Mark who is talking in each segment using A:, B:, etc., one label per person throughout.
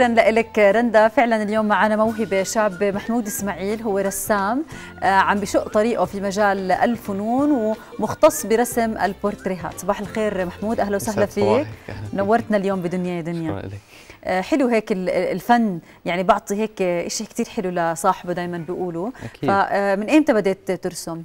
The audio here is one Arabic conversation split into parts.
A: شكرا لك رندا فعلا اليوم معنا موهبه شاب محمود اسماعيل هو رسام آه، عم بشق طريقه في مجال الفنون ومختص برسم البورتريهات صباح الخير محمود اهلا وسهلا فيك نورتنا اليوم بدنيا يا دنيا آه، حلو هيك الفن يعني بعطي هيك شيء كثير حلو لصاحبه دائما بيقولوا أكيد. فمن آه، ايمتى بدات ترسم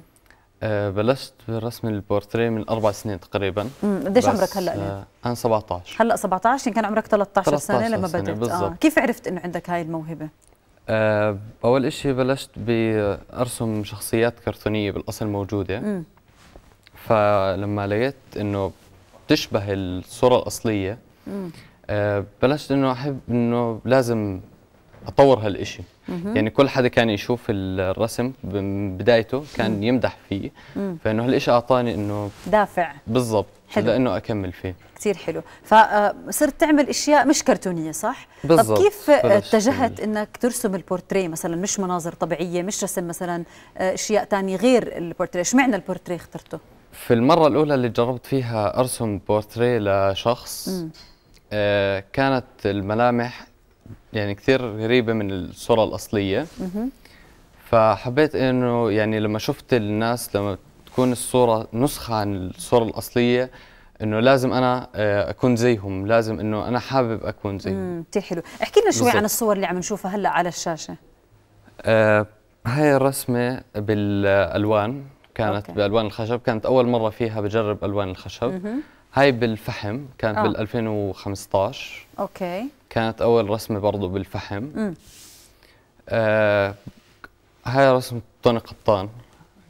B: آه، بلشت برسم البورتريه من اربع سنين تقريبا قديش عمرك هلا آه انا 17
A: هلا 17 كان عمرك 13, 13 سنه لما بدأت سنة آه. كيف عرفت انه عندك هاي الموهبه؟
B: آه اول شيء بلشت بارسم شخصيات كرتونيه بالاصل موجوده مم. فلما لقيت انه بتشبه الصوره الاصليه آه بلشت انه احب انه لازم اطور هالشيء يعني كل حدا كان يشوف الرسم من بدايته كان يمدح فيه فانه هالشيء اعطاني انه دافع بالضبط حلو. لانه اكمل فيه
A: كثير حلو فصرت آه، تعمل اشياء مش كرتونيه صح بالزبط. طب كيف اتجهت انك ترسم البورتريه مثلا مش مناظر طبيعيه مش رسم مثلا آه، اشياء ثانيه غير البورتريه ايش معنى البورتريه اخترته
B: في المره الاولى اللي جربت فيها ارسم بورتريه لشخص مم. آه، كانت الملامح يعني كثير غريبه من الصوره الاصليه فحبيت انه يعني لما شفت الناس لما تكون الصوره نسخه عن الصوره الاصليه انه لازم انا آه، اكون زيهم لازم انه انا حابب اكون زيهم امم حلو
A: احكي لنا شوي عن الصور اللي عم نشوفها هلا على الشاشه
B: آه هاي الرسمه بالالوان كانت أوكي. بالوان الخشب كانت اول مره فيها بجرب الوان الخشب مم. هاي بالفحم كانت آه. بال 2015 اوكي كانت اول رسمه برضه بالفحم امم آه هاي رسمه طوني قطان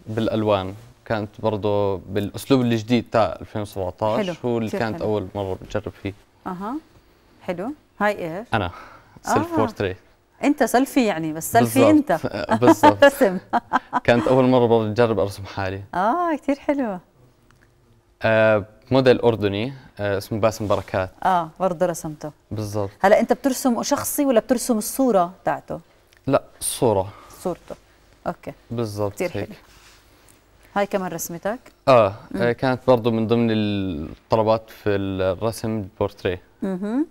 B: بالالوان كانت برضه بالاسلوب الجديد تاع 2017 حلو. هو اللي كانت حلو. اول مره بجرب فيه
A: اها حلو هاي ايش انا
B: سيلف آه. بورتري
A: انت سيلفي يعني بس سيلفي انت بالضبط رسم
B: كانت اول مره بجرب ارسم حالي
A: اه كثير حلو
B: آه موديل اردني آه، اسمه باسم بركات
A: اه برضه رسمته بالضبط هلا انت بترسم شخصي ولا بترسم الصوره تاعته
B: لا الصوره
A: صورته اوكي
B: بالضبط كثير حلو
A: هاي كمان رسمتك
B: آه،, اه مم. كانت برضه من ضمن الطلبات في الرسم البورتريه اها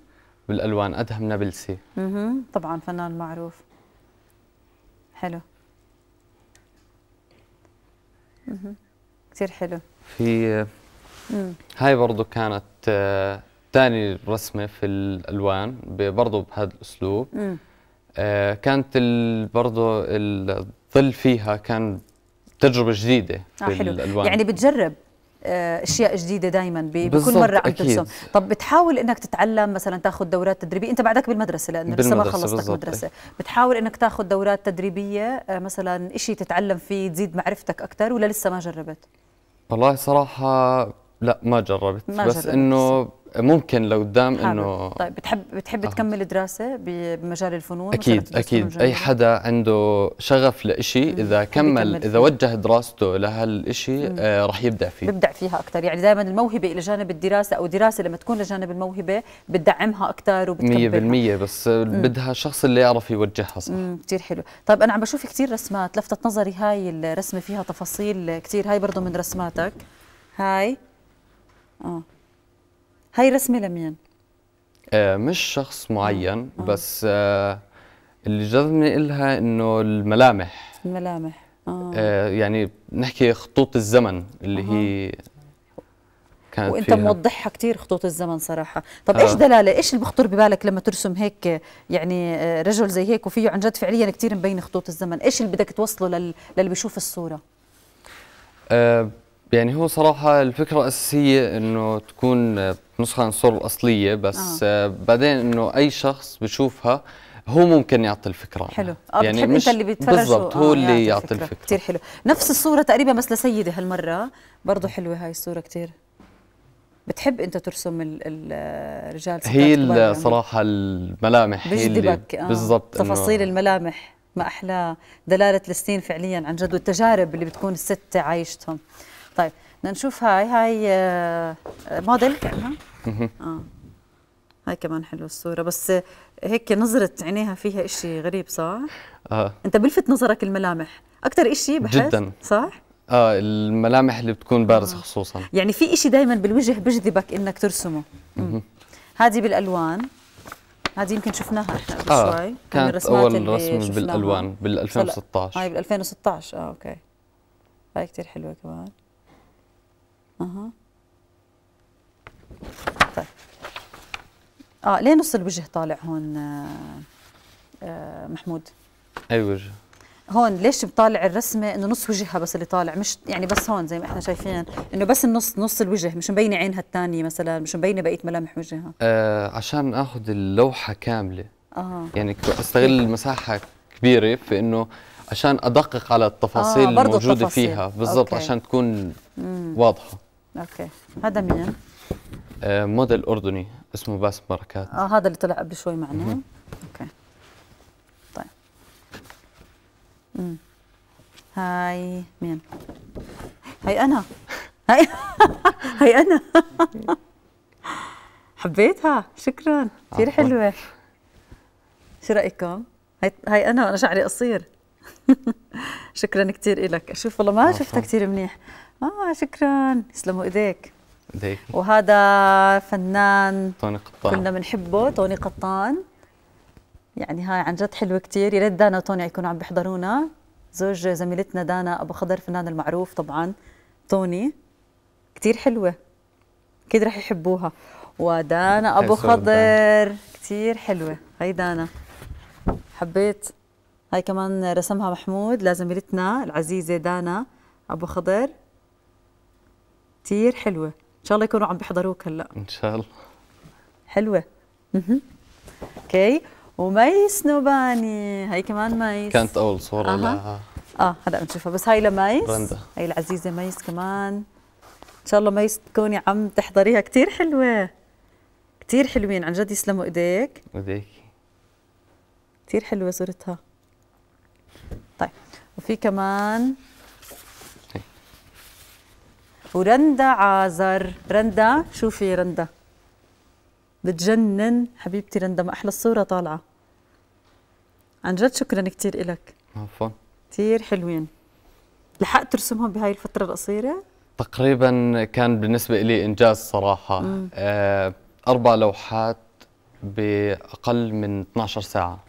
B: بالالوان ادهم نابلسي
A: اها طبعا فنان معروف حلو اها كثير حلو
B: في هاي برضو كانت ثاني آه، رسمه في الالوان برضو بهذا الاسلوب آه كانت برضو الظل فيها كان تجربه جديده آه، في آه حلو. الالوان يعني
A: بتجرب آه، اشياء جديده دائما بكل مره عم ترسم طب بتحاول انك تتعلم مثلا تاخذ دورات تدريبيه انت بعدك بالمدرسه لانه لسه ما خلصت مدرسه بتحاول انك تاخذ دورات تدريبيه مثلا شيء تتعلم فيه تزيد معرفتك اكثر ولا لسه ما جربت
B: والله صراحه لا ما جربت ما بس انه ممكن لقدام انه طيب
A: بتحب بتحب آه. تكمل دراسه بمجال الفنون اكيد اكيد اي حدا
B: عنده شغف لشيء اذا كمل اذا وجه دراسته لهالشيء آه رح يبدع فيه بيبدع
A: فيها اكثر يعني دائما الموهبه الى جانب الدراسه او دراسه لما تكون لجانب الموهبه بتدعمها اكثر وبتكملها
B: 100% بس مم. بدها شخص اللي يعرف يوجهها صح
A: أمم، كثير حلو طيب انا عم بشوف كثير رسمات لفتت نظري هاي الرسمه فيها تفاصيل كثير هاي برضه من رسماتك هاي اه هاي رسمه لمين؟
B: آه مش شخص آه. معين آه. بس آه اللي جذبني إلها إنه الملامح
A: الملامح آه.
B: آه يعني نحكي خطوط الزمن اللي آه. هي كانت وانت فيها. موضحها
A: كثير خطوط الزمن صراحه طب آه. ايش دلاله ايش اللي بخطر ببالك لما ترسم هيك يعني آه، رجل زي هيك وفيه عن جد فعليا كثير مبين خطوط الزمن ايش اللي بدك توصله لل... للي بيشوف الصوره
B: آه يعني هو صراحة الفكرة الأساسية إنه تكون نسخة عن الصورة الأصلية بس آه. آه. بعدين إنه أي شخص بشوفها هو ممكن يعطي الفكرة حلو آه يعني مش انت اللي بتفرجه بالضبط آه، هو آه اللي يعطي الفكرة, الفكرة. كثير
A: حلو نفس الصورة تقريبا بس لسيدة هالمرة برضه حلوة هاي الصورة كثير بتحب انت ترسم الرجال هي يعني؟ صراحة
B: الملامح هي اللي آه. بالضبط تفاصيل
A: الملامح ما احلى دلالة السنين فعليا عن جد والتجارب اللي بتكون الست عايشتهم طيب بدنا نشوف هاي هاي آه، موديل كانها اه هاي كمان حلوه الصوره بس هيك نظره عينيها فيها إشي غريب صح اه انت بلفت نظرك الملامح اكثر إشي بحس جدا صح
B: اه الملامح اللي بتكون بارزه آه. خصوصا
A: يعني في إشي دائما بالوجه بجذبك انك ترسمه هذه بالالوان هذه يمكن شفناها احنا قبل آه. شوي الرسمات اول رسم بالالوان بال 2016 هاي بال 2016 اه اوكي هاي كثير حلوه كمان اها طيب اه ليه نص الوجه طالع هون آه،, آه محمود؟ اي وجه؟ هون ليش بطالع الرسمه انه نص وجهها بس اللي طالع مش يعني بس هون زي ما احنا شايفين انه بس النص نص الوجه مش مبينه عينها الثانيه مثلا مش مبينه بقيه ملامح وجهها
B: آه عشان اخذ اللوحه كامله اه يعني استغل المساحه كبيره في انه عشان ادقق على التفاصيل آه الموجوده التفاصيل. فيها بالضبط عشان تكون مم. واضحه
A: اوكي هذا مين؟
B: آه موديل اردني اسمه باسم بركات اه
A: هذا اللي طلع قبل شوي معنا مم. اوكي طيب امم هاي مين؟ هاي انا هاي هاي انا حبيتها شكرا كثير حلوه شو رايكم؟ هاي هاي انا وانا شعري قصير شكرا كثير لك شوف والله ما شفتها كثير منيح اه شكرا يسلموا ايديك ايديك وهذا فنان توني قطان كنا بنحبه توني قطان يعني هاي عن جد حلوه كثير يا ريت دانا وطوني يكونوا عم بيحضرونا زوج زميلتنا دانا ابو خضر فنان المعروف طبعا توني كثير حلوه اكيد رح يحبوها ودانا ابو خضر كثير حلوه هاي دانا حبيت هاي كمان رسمها محمود لزميلتنا العزيزه دانا ابو خضر كثير حلوه ان شاء الله يكونوا عم بيحضروك هلا ان شاء الله حلوه اها اوكي وميس نوباني هي كمان ميس كانت
B: اول صوره أه. لها
A: اه هلا بنشوفها بس هاي لميس رندا هاي العزيزه ميس كمان ان شاء الله ميس تكوني عم تحضريها كثير حلوه كثير حلوين عن جد يسلموا ايديك ايديك كثير حلوه صورتها طيب وفي كمان ورندا عازر رندا شوفي رندا بتجنن حبيبتي رندا ما احلى الصوره طالعه عن جد شكرا كثير لك عفوا كثير حلوين لحقت ترسمهم بهاي الفتره القصيره
B: تقريبا كان بالنسبه لي انجاز صراحه مم. آه، اربع لوحات باقل من 12 ساعه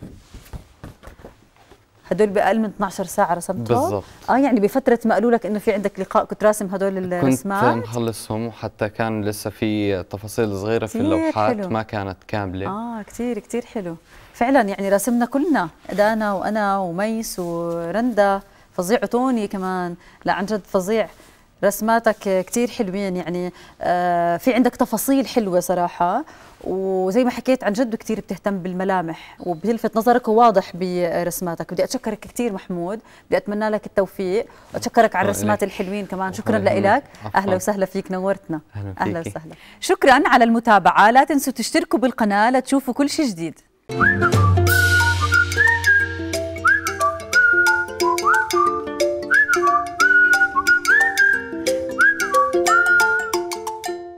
A: هدول باقل من 12 ساعه رسمتهم بالضبط اه يعني بفتره ما قالوا لك انه في عندك لقاء كنت راسم هدول الرسمات كنت
B: مخلصهم وحتى كان لسه في تفاصيل صغيره في اللوحات حلو. ما كانت كامله
A: اه كثير كثير حلو فعلا يعني راسمنا كلنا دانا وانا وميس ورندا فظيع توني كمان لا عن جد فظيع رسماتك كثير حلوين يعني آه، في عندك تفاصيل حلوه صراحه وزي ما حكيت عن جد كثير بتهتم بالملامح وبيلفت نظرك وواضح برسماتك بدي اتشكرك كثير محمود بدي اتمنى لك التوفيق واتشكرك على آه، الرسمات الحلوين كمان شكرا لك اهلا وسهلا فيك نورتنا اهلا, أهلا وسهلا شكرا على المتابعه لا تنسوا تشتركوا بالقناه لتشوفوا كل شيء جديد